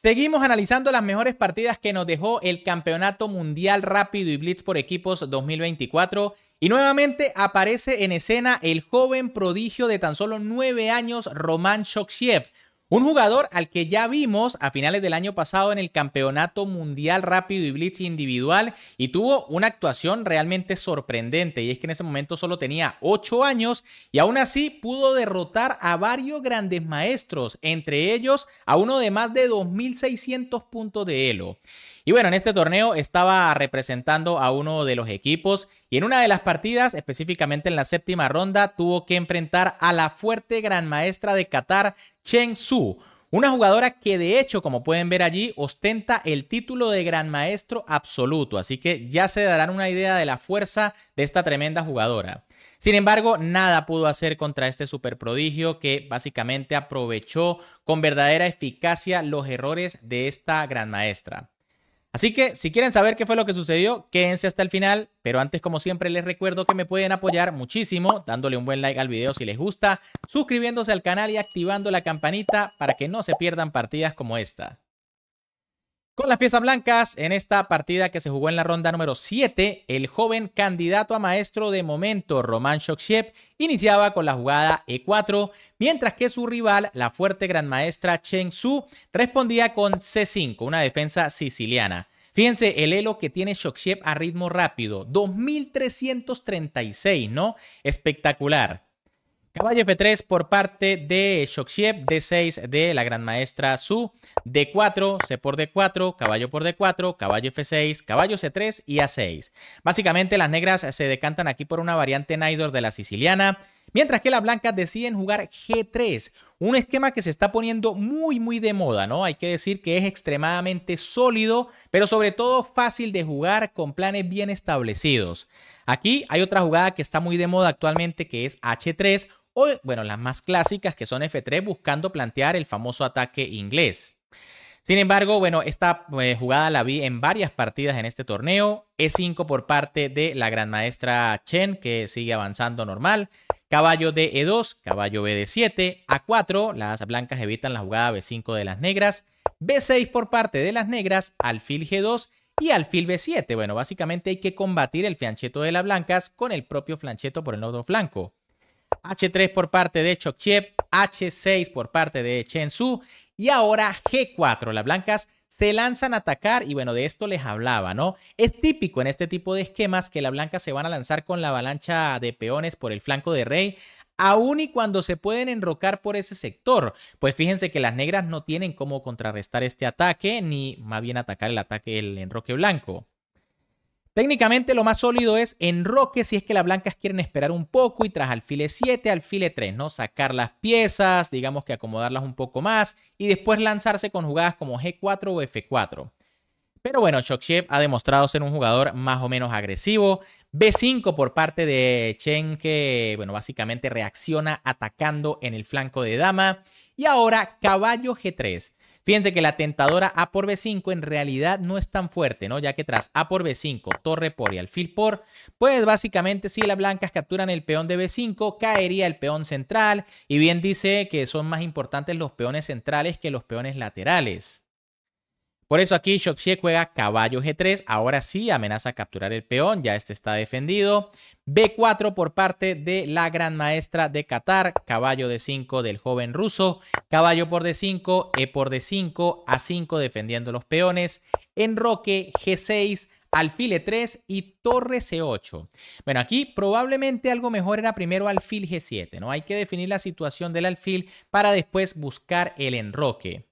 Seguimos analizando las mejores partidas que nos dejó el Campeonato Mundial Rápido y Blitz por Equipos 2024. Y nuevamente aparece en escena el joven prodigio de tan solo 9 años, Roman Shokshiev, un jugador al que ya vimos a finales del año pasado en el Campeonato Mundial Rápido y Blitz individual y tuvo una actuación realmente sorprendente y es que en ese momento solo tenía 8 años y aún así pudo derrotar a varios grandes maestros, entre ellos a uno de más de 2.600 puntos de Elo. Y bueno, en este torneo estaba representando a uno de los equipos y en una de las partidas, específicamente en la séptima ronda, tuvo que enfrentar a la fuerte gran maestra de Qatar, Chen Su, una jugadora que de hecho, como pueden ver allí, ostenta el título de gran maestro absoluto, así que ya se darán una idea de la fuerza de esta tremenda jugadora. Sin embargo, nada pudo hacer contra este prodigio que básicamente aprovechó con verdadera eficacia los errores de esta gran maestra. Así que si quieren saber qué fue lo que sucedió, quédense hasta el final. Pero antes, como siempre, les recuerdo que me pueden apoyar muchísimo dándole un buen like al video si les gusta, suscribiéndose al canal y activando la campanita para que no se pierdan partidas como esta. Con las piezas blancas, en esta partida que se jugó en la ronda número 7, el joven candidato a maestro de momento, Román Shokshiev, iniciaba con la jugada E4, mientras que su rival, la fuerte gran maestra Cheng Su, respondía con C5, una defensa siciliana. Fíjense el elo que tiene Shokshiev a ritmo rápido, 2336, ¿no? Espectacular. Caballo F3 por parte de Shokshiev, D6 de la gran maestra Su, D4, C por D4, caballo por D4, caballo F6, caballo C3 y A6. Básicamente las negras se decantan aquí por una variante Naidor de la siciliana. Mientras que las blancas deciden jugar G3, un esquema que se está poniendo muy muy de moda, ¿no? Hay que decir que es extremadamente sólido, pero sobre todo fácil de jugar con planes bien establecidos. Aquí hay otra jugada que está muy de moda actualmente que es H3 o, bueno, las más clásicas que son F3 buscando plantear el famoso ataque inglés. Sin embargo, bueno, esta eh, jugada la vi en varias partidas en este torneo. E5 por parte de la gran maestra Chen, que sigue avanzando normal. Caballo de E2, caballo bd 7, A4, las blancas evitan la jugada B5 de las negras, B6 por parte de las negras, alfil G2 y alfil B7. Bueno, básicamente hay que combatir el fiancheto de las blancas con el propio flancheto por el otro flanco. H3 por parte de Chokchev, H6 por parte de Chen Su y ahora G4. Las blancas se lanzan a atacar y bueno, de esto les hablaba, ¿no? Es típico en este tipo de esquemas que la blanca se van a lanzar con la avalancha de peones por el flanco de rey, aun y cuando se pueden enrocar por ese sector. Pues fíjense que las negras no tienen cómo contrarrestar este ataque, ni más bien atacar el ataque, el enroque blanco. Técnicamente lo más sólido es enroque si es que las blancas quieren esperar un poco y tras alfile 7, alfile 3, ¿no? Sacar las piezas, digamos que acomodarlas un poco más y después lanzarse con jugadas como G4 o F4. Pero bueno, Shockshev ha demostrado ser un jugador más o menos agresivo. B5 por parte de Chen que, bueno, básicamente reacciona atacando en el flanco de dama. Y ahora caballo G3. Fíjense que la tentadora A por B5 en realidad no es tan fuerte, ¿no? Ya que tras A por B5, torre por y alfil por, pues básicamente si las blancas capturan el peón de B5, caería el peón central. Y bien dice que son más importantes los peones centrales que los peones laterales. Por eso aquí Shopsie juega caballo G3, ahora sí amenaza capturar el peón, ya este está defendido. B4 por parte de la gran maestra de Qatar, caballo D5 del joven ruso, caballo por D5, E por D5, A5 defendiendo los peones, enroque G6, alfil E3 y torre C8. Bueno, aquí probablemente algo mejor era primero alfil G7, ¿no? Hay que definir la situación del alfil para después buscar el enroque.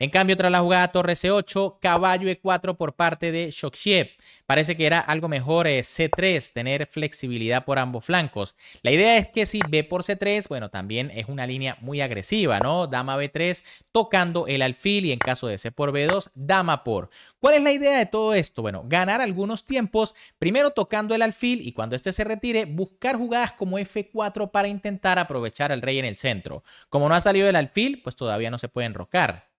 En cambio, tras la jugada torre C8, caballo E4 por parte de Shokshiev. Parece que era algo mejor eh, C3, tener flexibilidad por ambos flancos. La idea es que si B por C3, bueno, también es una línea muy agresiva, ¿no? Dama B3 tocando el alfil y en caso de C por B2, dama por. ¿Cuál es la idea de todo esto? Bueno, ganar algunos tiempos, primero tocando el alfil y cuando este se retire, buscar jugadas como F4 para intentar aprovechar al rey en el centro. Como no ha salido el alfil, pues todavía no se puede enrocar.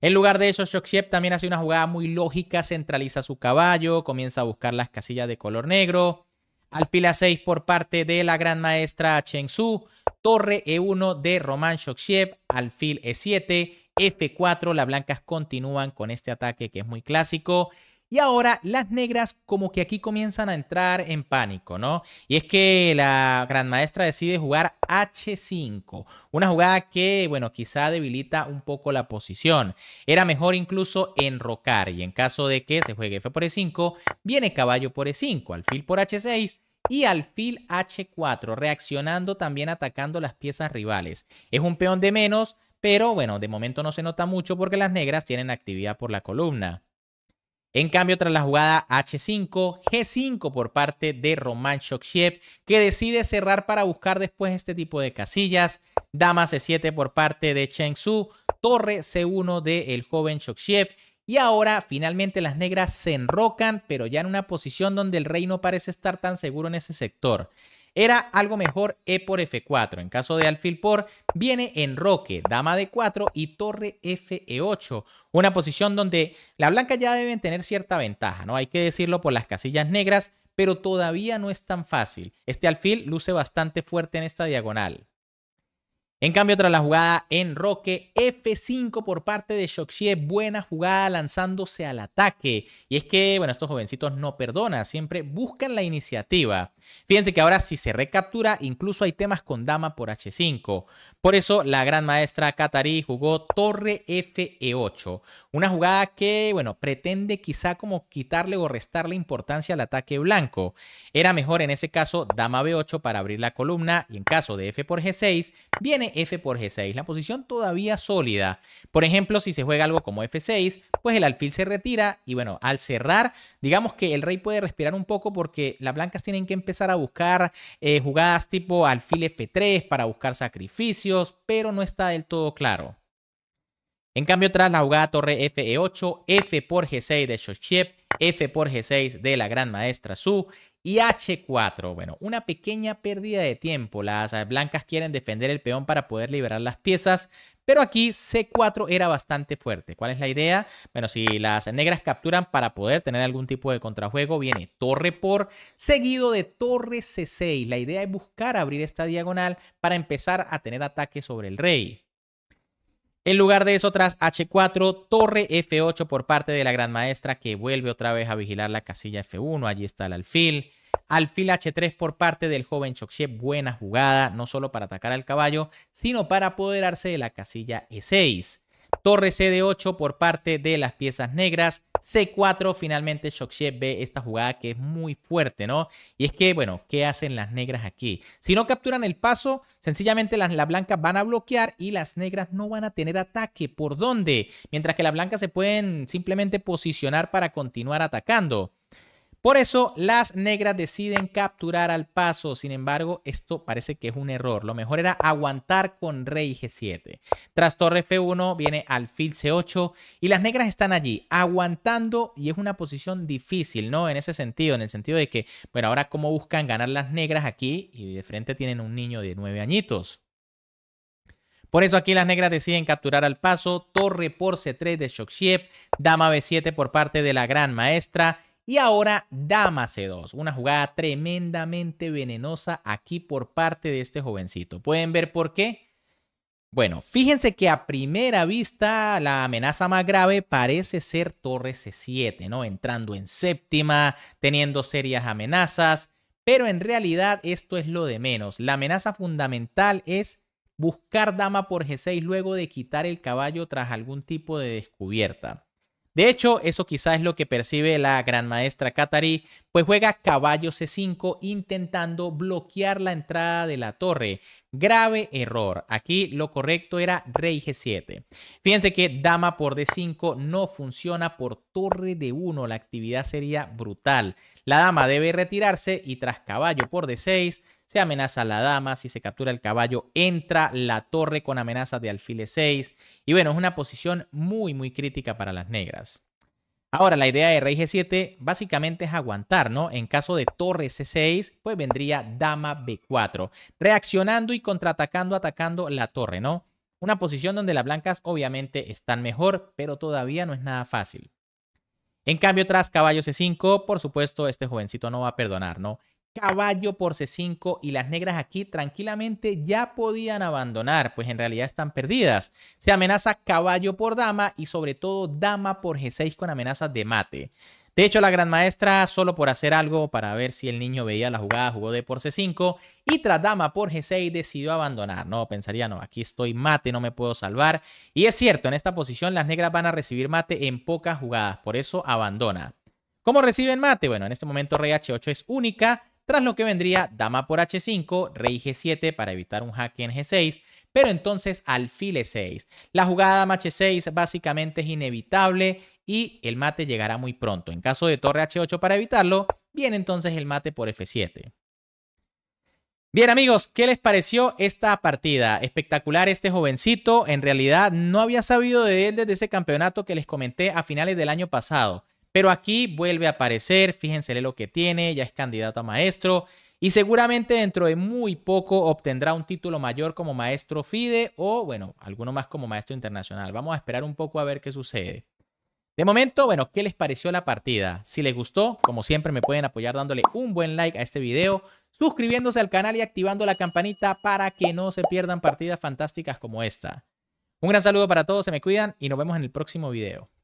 En lugar de eso, Shockshiep también hace una jugada muy lógica, centraliza su caballo, comienza a buscar las casillas de color negro. alfil a 6 por parte de la gran maestra Cheng Su, torre E1 de Roman Shokshev, alfil E7, F4, las blancas continúan con este ataque que es muy clásico y ahora las negras como que aquí comienzan a entrar en pánico, ¿no? Y es que la gran maestra decide jugar H5, una jugada que, bueno, quizá debilita un poco la posición. Era mejor incluso enrocar y en caso de que se juegue F por E5, viene caballo por E5, alfil por H6 y alfil H4, reaccionando también atacando las piezas rivales. Es un peón de menos, pero bueno, de momento no se nota mucho porque las negras tienen actividad por la columna. En cambio, tras la jugada H5, G5 por parte de Roman Shokshiev, que decide cerrar para buscar después este tipo de casillas. Dama C7 por parte de Cheng Su, torre C1 de el joven Shokshiev. Y ahora finalmente las negras se enrocan, pero ya en una posición donde el rey no parece estar tan seguro en ese sector. Era algo mejor E por F4. En caso de alfil por, viene en roque, dama D4 y torre FE8. Una posición donde la blanca ya deben tener cierta ventaja, ¿no? Hay que decirlo por las casillas negras, pero todavía no es tan fácil. Este alfil luce bastante fuerte en esta diagonal. En cambio, tras la jugada en Roque, F5 por parte de Shoxie, buena jugada lanzándose al ataque. Y es que, bueno, estos jovencitos no perdonan, siempre buscan la iniciativa. Fíjense que ahora si se recaptura, incluso hay temas con dama por H5. Por eso, la gran maestra Katari jugó torre Fe8. Una jugada que, bueno, pretende quizá como quitarle o restarle importancia al ataque blanco. Era mejor en ese caso dama B8 para abrir la columna y en caso de F por G6, viene F por G6, la posición todavía sólida. Por ejemplo, si se juega algo como F6, pues el alfil se retira y bueno, al cerrar, digamos que el rey puede respirar un poco porque las blancas tienen que empezar a buscar eh, jugadas tipo alfil F3 para buscar sacrificios, pero no está del todo claro. En cambio, tras la jugada torre FE8, F por G6 de Shoshiev, F por G6 de la gran maestra Su y H4. Bueno, una pequeña pérdida de tiempo. Las eh, blancas quieren defender el peón para poder liberar las piezas. Pero aquí C4 era bastante fuerte. ¿Cuál es la idea? Bueno, si las negras capturan para poder tener algún tipo de contrajuego, viene torre por seguido de torre C6. La idea es buscar abrir esta diagonal para empezar a tener ataque sobre el rey. En lugar de eso, tras H4, torre F8 por parte de la gran maestra que vuelve otra vez a vigilar la casilla F1. Allí está el alfil. Alfil H3 por parte del joven Chokchiev, buena jugada, no solo para atacar al caballo, sino para apoderarse de la casilla E6. Torre CD8 por parte de las piezas negras. C4, finalmente Shokshiev ve esta jugada que es muy fuerte, ¿no? Y es que, bueno, ¿qué hacen las negras aquí? Si no capturan el paso, sencillamente las blancas van a bloquear y las negras no van a tener ataque. ¿Por dónde? Mientras que las blancas se pueden simplemente posicionar para continuar atacando. Por eso las negras deciden capturar al paso, sin embargo esto parece que es un error, lo mejor era aguantar con rey g7. Tras torre f1 viene alfil c8 y las negras están allí aguantando y es una posición difícil, ¿no? En ese sentido, en el sentido de que, bueno, ahora cómo buscan ganar las negras aquí y de frente tienen un niño de 9 añitos. Por eso aquí las negras deciden capturar al paso, torre por c3 de Shokshiev, dama b7 por parte de la gran maestra, y ahora dama C2, una jugada tremendamente venenosa aquí por parte de este jovencito. ¿Pueden ver por qué? Bueno, fíjense que a primera vista la amenaza más grave parece ser torre C7, ¿no? Entrando en séptima, teniendo serias amenazas, pero en realidad esto es lo de menos. La amenaza fundamental es buscar dama por G6 luego de quitar el caballo tras algún tipo de descubierta. De hecho, eso quizás es lo que percibe la gran maestra Katari, pues juega caballo C5 intentando bloquear la entrada de la torre. Grave error. Aquí lo correcto era rey G7. Fíjense que dama por D5 no funciona por torre de 1. La actividad sería brutal. La dama debe retirarse y tras caballo por D6 se amenaza la dama, si se captura el caballo, entra la torre con amenaza de alfil 6 Y bueno, es una posición muy, muy crítica para las negras. Ahora, la idea de rey G7 básicamente es aguantar, ¿no? En caso de torre C6, pues vendría dama B4, reaccionando y contraatacando, atacando la torre, ¿no? Una posición donde las blancas obviamente están mejor, pero todavía no es nada fácil. En cambio, tras caballo C5, por supuesto, este jovencito no va a perdonar, ¿no? caballo por C5 y las negras aquí tranquilamente ya podían abandonar, pues en realidad están perdidas. Se amenaza caballo por dama y sobre todo dama por G6 con amenaza de mate. De hecho, la gran maestra, solo por hacer algo para ver si el niño veía la jugada, jugó de por C5 y tras dama por G6 decidió abandonar. No, pensaría, no, aquí estoy mate, no me puedo salvar. Y es cierto, en esta posición las negras van a recibir mate en pocas jugadas, por eso abandona. ¿Cómo reciben mate? Bueno, en este momento rey H8 es única tras lo que vendría dama por h5, rey g7 para evitar un jaque en g6, pero entonces alfil e6. La jugada dama h6 básicamente es inevitable y el mate llegará muy pronto. En caso de torre h8 para evitarlo, viene entonces el mate por f7. Bien amigos, ¿qué les pareció esta partida? Espectacular este jovencito, en realidad no había sabido de él desde ese campeonato que les comenté a finales del año pasado. Pero aquí vuelve a aparecer, fíjense lo que tiene, ya es candidato a maestro y seguramente dentro de muy poco obtendrá un título mayor como maestro FIDE o, bueno, alguno más como maestro internacional. Vamos a esperar un poco a ver qué sucede. De momento, bueno, ¿qué les pareció la partida? Si les gustó, como siempre me pueden apoyar dándole un buen like a este video, suscribiéndose al canal y activando la campanita para que no se pierdan partidas fantásticas como esta. Un gran saludo para todos, se me cuidan y nos vemos en el próximo video.